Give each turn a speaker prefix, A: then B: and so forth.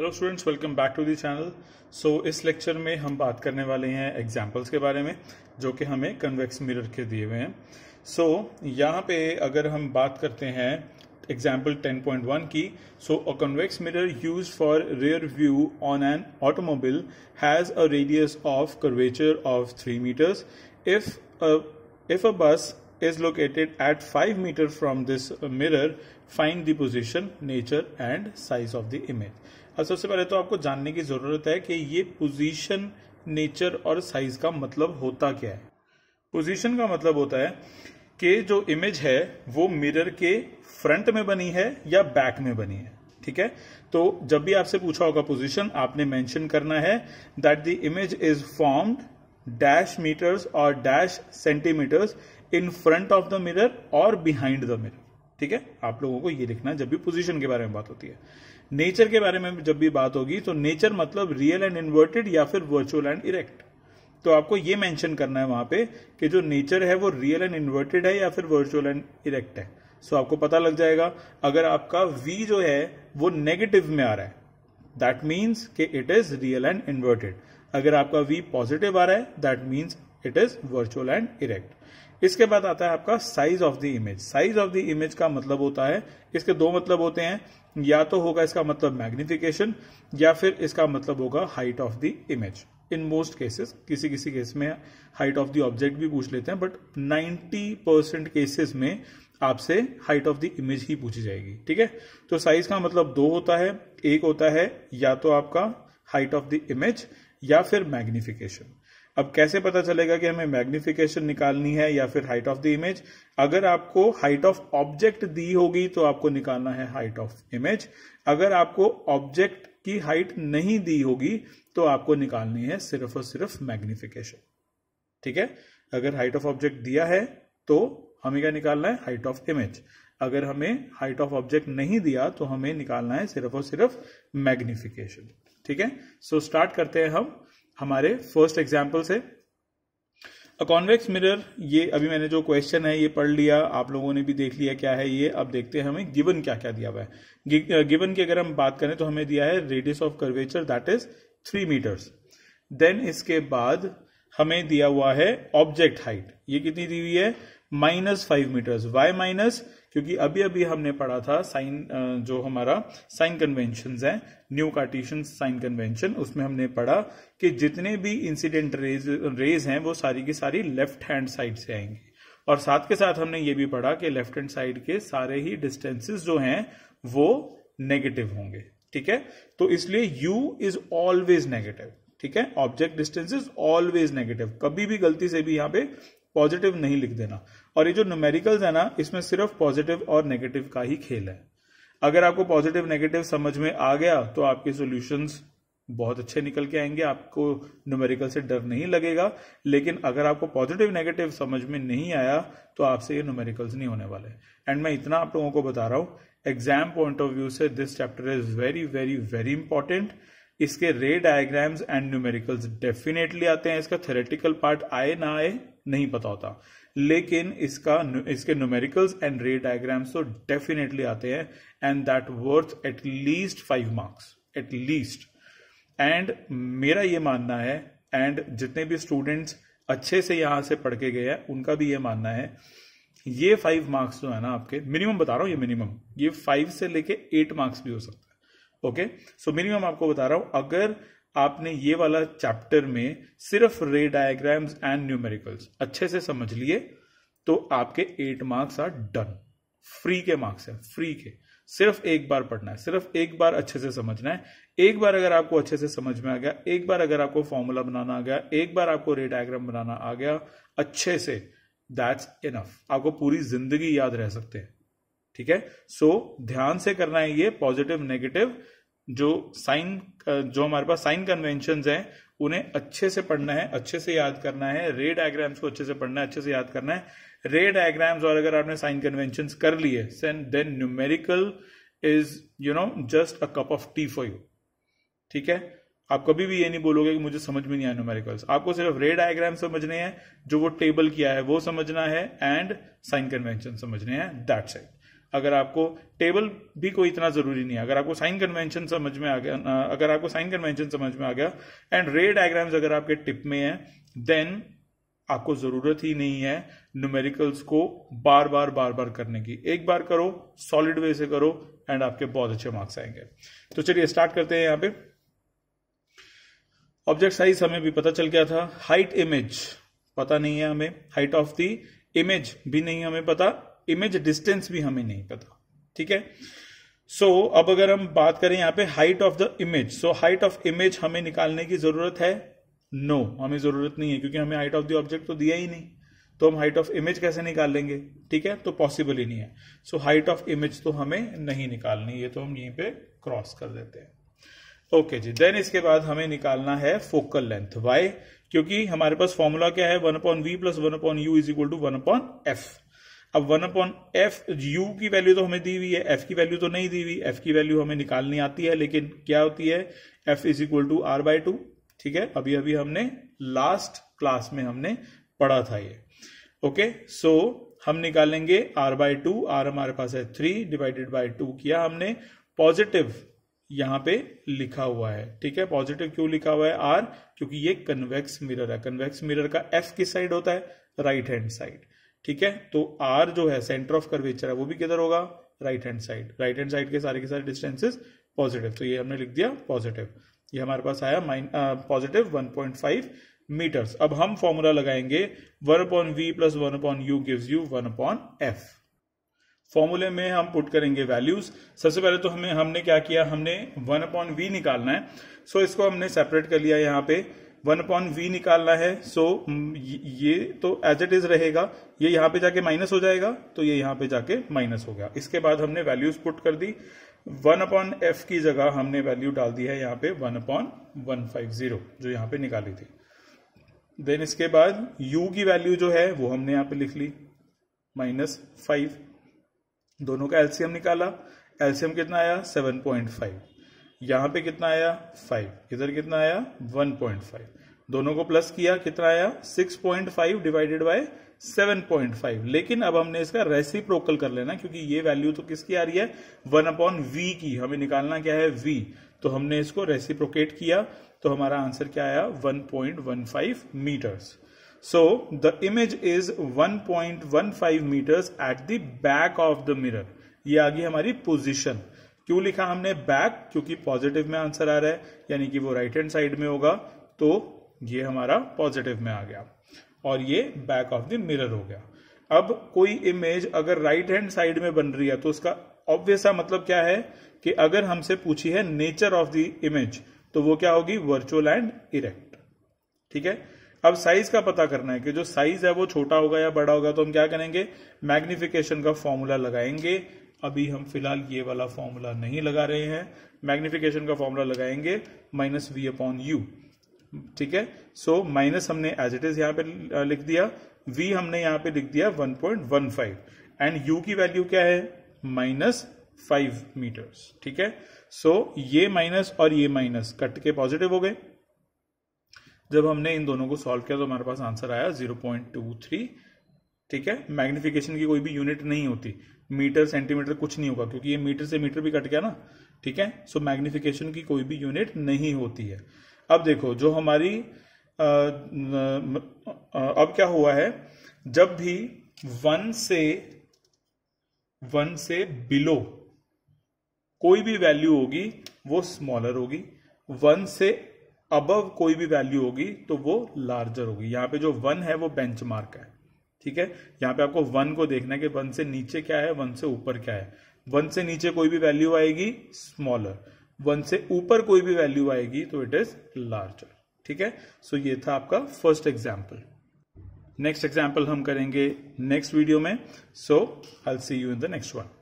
A: hello students welcome back to the channel so इस lecture में हम बात करने वाले हैं एग्जांपल्स के बारे में जो कि हमें कन्वेक्स मिरर के दिए हुए हैं सो so, यहाँ पे अगर हम बात करते हैं एग्जाम्पल 10.1 की so a convex mirror use for rear view on an automobile has a radius of curvature of three metres if if a bus is located at five metre from this mirror find the nature and size of the image अब सबसे पहले तो आपको जानने की ज़रूरत है कि ये पोजीशन नेचर और साइज का मतलब होता क्या है पोजीशन का मतलब होता है कि जो इमेज है वो मिरर के फ्रंट में बनी है या बैक में बनी है ठीक है तो जब भी आपसे पूछा होगा पोजीशन आपने मेंशन करना है that the image is formed dash metres और dash centimetres in front of the mirror और बिहाइंड द मिरर ठीक है आप लोगों को ये लिखना है जब भी पोजीशन के बारे में बात होती है नेचर के बारे में जब भी बात होगी तो नेचर मतलब रियल एंड इन्वर्टेड या फिर वर्चुअल एंड इरेक्ट तो आपको ये मेंशन करना है वहां पे कि जो नेचर है वो रियल एंड इन्वर्टेड है या फिर वर्चुअल एंड इरेक्ट है सो so, आपको पता लग जाएगा अगर आपका v जो है वो नेगेटिव में आ रहा है दैट मीन्स कि it is real and inverted अगर आपका वी पॉजिटिव आ रहा है that means it is virtual and erect इसके बाद आता है आपका size of the image size of the image का मतलब होता है इसके दो मतलब होते हैं या तो होगा इसका मतलब मैग्निफिकेशन या फिर इसका मतलब होगा height of the image in most cases किसी किसी केस में हाइट ऑफ द ऑब्जेक्ट भी पूछ लेते हैं बट 90 परसेंट केसेस में आपसे हाइट ऑफ द इमेज ही पूछी जाएगी ठीक है तो साइज का मतलब दो होता है एक होता है या तो आपका हाइट ऑफ द इमेज या फिर मैग्निफिकेशन अब कैसे पता चलेगा कि हमें मैग्निफिकेशन निकालनी है या फिर हाइट ऑफ द इमेज अगर आपको हाइट ऑफ ऑब्जेक्ट दी होगी तो आपको निकालना है हाइट ऑफ इमेज अगर आपको ऑब्जेक्ट की हाइट नहीं दी होगी तो आपको निकालनी है सिर्फ और सिर्फ मैग्निफिकेशन ठीक है अगर हाइट ऑफ ऑब्जेक्ट दिया है तो हमें क्या निकालना है हाइट ऑफ इमेज अगर हमें हाइट ऑफ ऑब्जेक्ट नहीं दिया तो हमें निकालना है सिर्फ और सिर्फ मैग्निफिकेशन ठीक है सो स्टार्ट करते हैं हम हमारे फर्स्ट एग्जाम्पल से अ कॉन्वेक्स मिरर ये अभी मैंने जो क्वेश्चन है ये पढ़ लिया आप लोगों ने भी देख लिया क्या है ये अब देखते हैं हमें गिवन क्या क्या दिया हुआ है गिवन की अगर हम बात करें तो हमें दिया है radius of curvature that is three metres then इसके बाद हमें दिया हुआ है ऑब्जेक्ट हाइट ये कितनी दी हुई है minus five metres why minus क्योंकि अभी अभी हमने पढ़ा था साइन जो हमारा साइन कन्वेंशन है न्यू कार्टिशन साइन कन्वेंशन उसमें हमने पढ़ा कि जितने भी इंसिडेंट रेज रेज हैं वो सारी की सारी लेफ्ट हैंड साइड से आएंगे और साथ के साथ हमने ये भी पढ़ा कि लेफ्ट हैंड साइड के सारे ही डिस्टेंसेस जो हैं वो नेगेटिव होंगे ठीक है तो इसलिए यू इज ऑलवेज नेगेटिव ठीक है object distance is always negative कभी भी गलती से भी यहां पे पॉजिटिव नहीं लिख देना और ये जो न्यूमेरिकल्स है ना इसमें सिर्फ पॉजिटिव और नेगेटिव का ही खेल है अगर आपको पॉजिटिव नेगेटिव समझ में आ गया तो आपके सॉल्यूशंस बहुत अच्छे निकल के आएंगे आपको न्यूमेरिकल से डर नहीं लगेगा लेकिन अगर आपको पॉजिटिव नेगेटिव समझ में नहीं आया तो आपसे ये न्यूमेरिकल्स नहीं होने वाले एंड मैं इतना आप लोगों को बता रहा हूं एग्जाम पॉइंट ऑफ व्यू से this chapter is very very very important इसके ray diagrams and numericals definitely आते हैं इसका थेरेटिकल पार्ट आए ना आए नहीं पता होता लेकिन इसका इसके न्यूमेरिकल्स एंड रे डायग्राम्स तो डेफिनेटली आते हैं and that worth at least five marks at least and मेरा ये मानना है एंड जितने भी स्टूडेंट्स अच्छे से यहां से पढ़ के गए हैं उनका भी ये मानना है ये फाइव मार्क्स जो है ना आपके मिनिमम बता रहा हूं ये मिनिमम ये फाइव से लेके एट मार्क्स भी हो सकता ओके सो मिनिमम आपको बता रहा हूं अगर आपने ये वाला चैप्टर में सिर्फ रे डायग्राम्स एंड न्यूमेरिकल्स अच्छे से समझ लिए तो आपके eight marks are done free के मार्क्स है फ्री के सिर्फ एक बार पढ़ना है सिर्फ एक बार अच्छे से समझना है एक बार अगर आपको अच्छे से समझ में आ गया एक बार अगर आपको फॉर्मूला बनाना आ गया एक बार आपको रे डायग्राम बनाना आ गया अच्छे से दैट्स इनफ आपको पूरी जिंदगी याद रह सकते हैं ठीक है सो so, ध्यान से करना है ये पॉजिटिव नेगेटिव जो साइन जो हमारे पास साइन कन्वेंशन है उन्हें अच्छे से पढ़ना है अच्छे से याद करना है रे डायग्राम्स को अच्छे से पढ़ना है अच्छे से याद करना है रे डायग्राम्स और अगर आपने साइन कन्वेंशन कर लिए then numerical is you know just a cup of tea for you ठीक है आप कभी भी ये नहीं बोलोगे कि मुझे समझ में नहीं आया न्यूमेरिकल्स आपको सिर्फ रे डायग्राम समझने हैं जो वो टेबल किया है वो समझना है एंड साइन कन्वेंशन समझने हैं दैट साइड अगर आपको टेबल भी कोई इतना जरूरी नहीं है अगर आपको साइन कन्वेंशन समझ में आ गया अगर आपको साइन कन्वेंशन समझ में आ गया एंड रे डायग्राम्स अगर आपके टिप में है देन आपको जरूरत ही नहीं है न्यूमेरिकल्स को बार बार बार बार करने की एक बार करो सॉलिड वे से करो एंड आपके बहुत अच्छे मार्क्स आएंगे तो चलिए स्टार्ट करते हैं यहां पे ऑब्जेक्ट साइज हमें भी पता चल गया था हाइट इमेज पता नहीं है हमें हाइट ऑफ दी इमेज भी नहीं हमें पता इमेज डिस्टेंस भी हमें नहीं पता ठीक है सो so, अब अगर हम बात करें यहां पे height of the image so height of image हमें निकालने की जरूरत है नो no, हमें जरूरत नहीं है क्योंकि हमें हाइट ऑफ द ऑब्जेक्ट तो दिया ही नहीं तो हम हाइट ऑफ इमेज कैसे निकाल लेंगे ठीक है तो पॉसिबल ही नहीं है सो हाइट ऑफ इमेज तो हमें नहीं निकालनी ये तो हम यहीं पे क्रॉस कर देते हैं ओके okay जी देन इसके बाद हमें निकालना है फोकल लेंथ वाई क्योंकि हमारे पास फॉर्मूला क्या है one upon V plus one upon U is equal to one upon F अब वन अपॉन एफ यू की वैल्यू तो हमें दी हुई है एफ की वैल्यू तो नहीं दी हुई एफ की वैल्यू हमें निकालनी आती है लेकिन क्या होती है F is equal to R by two ठीक है अभी अभी हमने लास्ट क्लास में हमने पढ़ा था ये ओके सो so, हम निकालेंगे आर बाय टू आर हमारे पास है थ्री डिवाइडेड बाय टू किया हमने पॉजिटिव यहां पे लिखा हुआ है ठीक है पॉजिटिव क्यों लिखा हुआ है आर क्योंकि ये कन्वेक्स मिरर है कन्वेक्स मिरर का एफ किस साइड होता है राइट हैंड साइड ठीक है तो आर जो है सेंटर ऑफ कर्वेचर है वो भी किधर होगा right hand side right hand side के सारे के सारे डिस्टेंसेज पॉजिटिव तो ये हमने लिख दिया पॉजिटिव ये हमारे पास आया माइन पॉजिटिव 1.5 मीटर्स अब हम फॉर्मूला लगाएंगे one upon V plus one upon U gives you one upon F फॉर्मूले में हम पुट करेंगे वैल्यूज सबसे पहले तो हमें हमने क्या किया हमने वन अपॉन वी निकालना है सो so इसको हमने सेपरेट कर लिया यहां पे वन अपॉन वी निकालना है सो ये तो एज इट इज रहेगा ये यहाँ पे जाके माइनस हो जाएगा तो ये यहां पे जाके माइनस हो गया इसके बाद हमने वैल्यूज पुट कर दी वन अपॉन एफ की जगह हमने वैल्यू डाल दी है यहाँ पे one upon one five zero जो यहाँ पे निकाली थी देन इसके बाद यू की वैल्यू जो है वो हमने यहाँ पे लिख ली माइनस फाइव दोनों का एल्सियम निकाला एल्सियम कितना आया सेवन पॉइंट फाइव यहां पे कितना आया फाइव इधर कितना आया वन पॉइंट फाइव दोनों को प्लस किया कितना आया six point five divided by seven point five लेकिन अब हमने इसका प्रोकल कर लेना क्योंकि ये वैल्यू तो किसकी आ रही है वन अपॉन वी की हमें निकालना क्या है वी तो हमने इसको रेसिप्रोकेट किया तो हमारा आंसर क्या आया one one point five metres so the image is one one point five metres at the back of the mirror ये आ गई हमारी पोजिशन क्यों लिखा हमने बैक क्योंकि पॉजिटिव में आंसर आ रहा है यानी कि वो राइट हैंड साइड में होगा तो ये हमारा पॉजिटिव में आ गया और ये बैक ऑफ द मिरर हो गया अब कोई इमेज अगर राइट हैंड साइड में बन रही है तो उसका ऑब्वियस मतलब क्या है कि अगर हमसे पूछी है नेचर ऑफ द इमेज तो वो क्या होगी वर्चुअल एंड इरेक्ट ठीक है अब साइज का पता करना है कि जो साइज है वो छोटा होगा या बड़ा होगा तो हम क्या करेंगे मैग्निफिकेशन का फॉर्मूला लगाएंगे अभी हम फिलहाल ये वाला फॉर्मूला नहीं लगा रहे हैं मैग्निफिकेशन का फॉर्मूला लगाएंगे माइनस वी अपॉन यू ठीक है सो so, माइनस हमने एज इट इज यहां पे लिख दिया वी हमने यहां पे लिख दिया 1.15 एंड यू की वैल्यू क्या है माइनस फाइव मीटर्स ठीक है सो so, ये माइनस और ये माइनस कट के पॉजिटिव हो गए जब हमने इन दोनों को सॉल्व किया तो हमारे पास आंसर आया जीरो पॉइंट टू थ्री ठीक है मैग्निफिकेशन की कोई भी यूनिट नहीं होती मीटर सेंटीमीटर कुछ नहीं होगा क्योंकि ये मीटर से मीटर भी कट गया ना ठीक है सो मैग्निफिकेशन की कोई भी यूनिट नहीं होती है अब देखो जो हमारी आ, अब क्या हुआ है जब भी वन से वन से बिलो कोई भी वैल्यू होगी वो स्मॉलर होगी वन से अबव कोई भी वैल्यू होगी तो वो लार्जर होगी यहाँ पे जो वन है वो बेंचमार्क है ठीक है यहाँ पे आपको वन को देखना है कि वन से नीचे क्या है वन से ऊपर क्या है वन से नीचे कोई भी वैल्यू आएगी स्मॉलर वन से ऊपर कोई भी वैल्यू आएगी तो इट इज लार्जर ठीक है सो so, ये था आपका फर्स्ट एग्जाम्पल नेक्स्ट एग्जाम्पल हम करेंगे नेक्स्ट वीडियो में so I see you in the next one